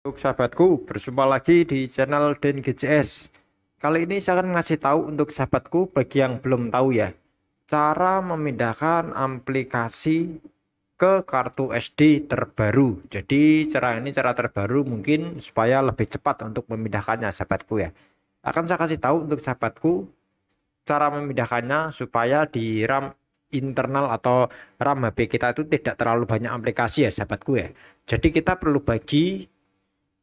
Untuk sahabatku, berjumpa lagi di channel Den GCS. Kali ini saya akan ngasih tahu untuk sahabatku bagi yang belum tahu ya, cara memindahkan aplikasi ke kartu SD terbaru. Jadi cara ini cara terbaru mungkin supaya lebih cepat untuk memindahkannya sahabatku ya. Akan saya kasih tahu untuk sahabatku cara memindahkannya supaya di RAM internal atau RAM HP kita itu tidak terlalu banyak aplikasi ya sahabatku ya. Jadi kita perlu bagi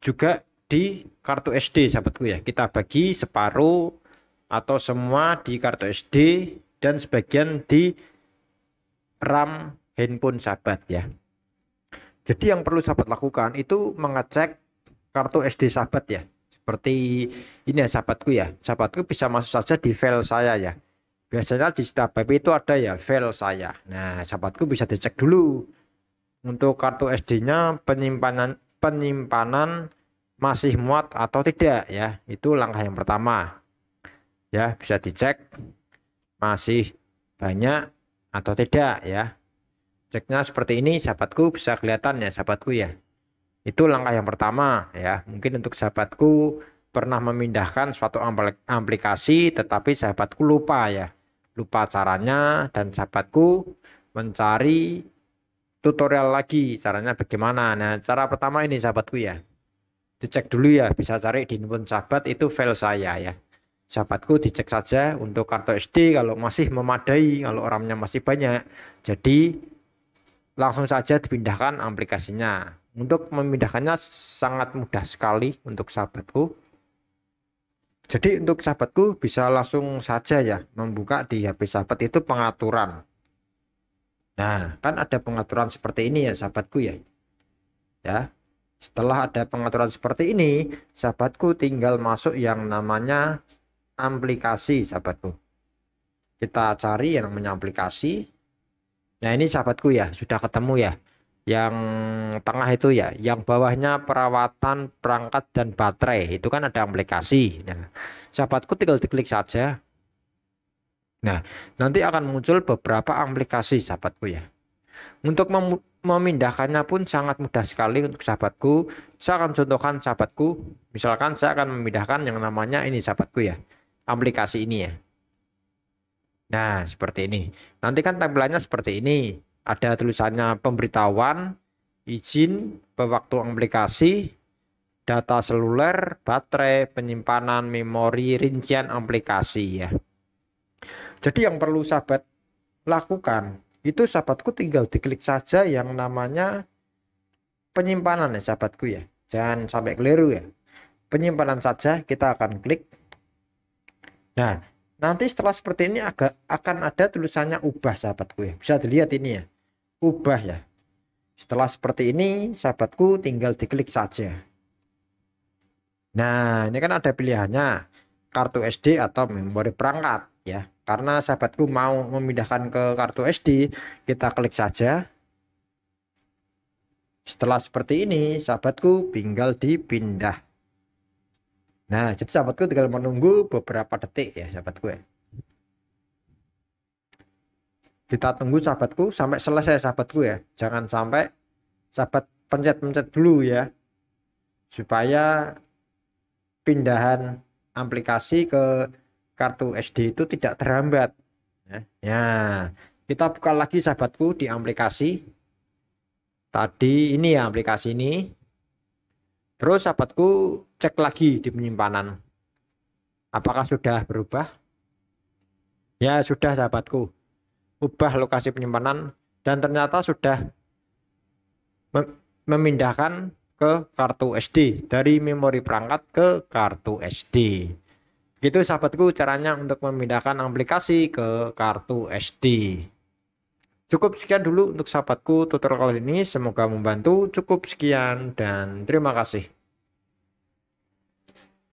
juga di kartu SD sahabatku ya kita bagi separuh atau semua di kartu SD dan sebagian di RAM handphone sahabat ya jadi yang perlu sahabat lakukan itu mengecek kartu SD sahabat ya seperti ini ya sahabatku ya sahabatku bisa masuk saja di file saya ya biasanya di setiap BP itu ada ya file saya nah sahabatku bisa dicek dulu untuk kartu SD nya penyimpanan penyimpanan masih muat atau tidak ya. Itu langkah yang pertama. Ya, bisa dicek masih banyak atau tidak ya. Ceknya seperti ini sahabatku bisa kelihatan ya sahabatku ya. Itu langkah yang pertama ya. Mungkin untuk sahabatku pernah memindahkan suatu aplikasi tetapi sahabatku lupa ya. Lupa caranya dan sahabatku mencari tutorial lagi caranya bagaimana nah cara pertama ini sahabatku ya dicek dulu ya bisa cari di handphone sahabat itu file saya ya sahabatku dicek saja untuk kartu SD kalau masih memadai kalau orangnya masih banyak jadi langsung saja dipindahkan aplikasinya untuk memindahkannya sangat mudah sekali untuk sahabatku jadi untuk sahabatku bisa langsung saja ya membuka di HP sahabat itu pengaturan Nah, kan ada pengaturan seperti ini ya sahabatku ya. Ya. Setelah ada pengaturan seperti ini, sahabatku tinggal masuk yang namanya aplikasi sahabatku. Kita cari yang namanya aplikasi. Nah, ini sahabatku ya, sudah ketemu ya. Yang tengah itu ya, yang bawahnya perawatan perangkat dan baterai. Itu kan ada aplikasi. Nah, sahabatku tinggal diklik saja. Nah, nanti akan muncul beberapa aplikasi sahabatku ya. Untuk mem memindahkannya pun sangat mudah sekali untuk sahabatku. Saya akan contohkan sahabatku. Misalkan saya akan memindahkan yang namanya ini sahabatku ya. Aplikasi ini ya. Nah, seperti ini. Nanti kan tampilannya seperti ini. Ada tulisannya pemberitahuan, izin, pewaktu aplikasi, data seluler, baterai, penyimpanan memori, rincian aplikasi ya. Jadi yang perlu sahabat lakukan itu sahabatku tinggal diklik saja yang namanya penyimpanan ya sahabatku ya. Jangan sampai keliru ya. Penyimpanan saja kita akan klik. Nah, nanti setelah seperti ini agak akan ada tulisannya ubah sahabatku ya. Bisa dilihat ini ya. Ubah ya. Setelah seperti ini sahabatku tinggal diklik saja. Nah, ini kan ada pilihannya kartu SD atau memori perangkat ya karena sahabatku mau memindahkan ke kartu SD kita klik saja setelah seperti ini sahabatku tinggal dipindah nah jadi sahabatku tinggal menunggu beberapa detik ya sahabatku ya kita tunggu sahabatku sampai selesai sahabatku ya jangan sampai sahabat pencet-pencet dulu ya supaya pindahan aplikasi ke kartu SD itu tidak terhambat. Ya. ya, kita buka lagi sahabatku di aplikasi. Tadi ini ya aplikasi ini. Terus sahabatku cek lagi di penyimpanan. Apakah sudah berubah? Ya sudah sahabatku. Ubah lokasi penyimpanan dan ternyata sudah memindahkan ke kartu SD dari memori perangkat ke kartu SD gitu sahabatku caranya untuk memindahkan aplikasi ke kartu SD. Cukup sekian dulu untuk sahabatku tutorial kali ini. Semoga membantu. Cukup sekian dan terima kasih.